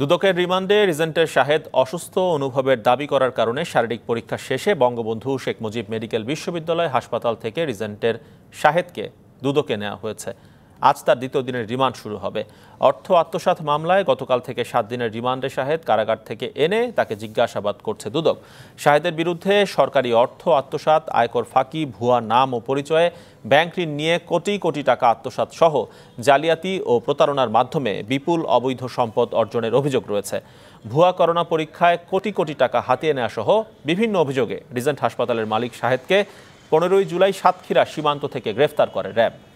দুদকের রিমান্ডে রিজেন্টের শাহেদ অসুস্থ অনুভবের দাবি করার কারণে শারীরিক পরীক্ষা শেষে বঙ্গবন্ধু শেখ মুজিব মেডিকেল বিশ্ববিদ্যালয় হাসপাতাল থেকে রিজেন্টের শাহেদকে দুদকে নেওয়া হয়েছে আজ তার দ্বিতীয় দিনের রিমান্ড শুরু হবে অর্থ আত্মসাত মামলায় গতকাল থেকে সাত দিনের রিমান্ডে শাহেদ কারাগার থেকে এনে তাকে জিজ্ঞাসাবাদ করছে দুদক শাহেদের বিরুদ্ধে সরকারি অর্থ আত্মসাত আয়কর ফাঁকি ভুয়া নাম ও পরিচয়ে ব্যাংক ঋণ নিয়ে কোটি কোটি টাকা আত্মসাত সহ জালিয়াতি ও প্রতারণার মাধ্যমে বিপুল অবৈধ সম্পদ অর্জনের অভিযোগ রয়েছে ভুয়া করোনা পরীক্ষায় কোটি কোটি টাকা হাতিয়ে নেওয়া সহ বিভিন্ন অভিযোগে রিজেন্ট হাসপাতালের মালিক শাহেদকে পনেরোই জুলাই সাতক্ষীরা সীমান্ত থেকে গ্রেফতার করে র্যাব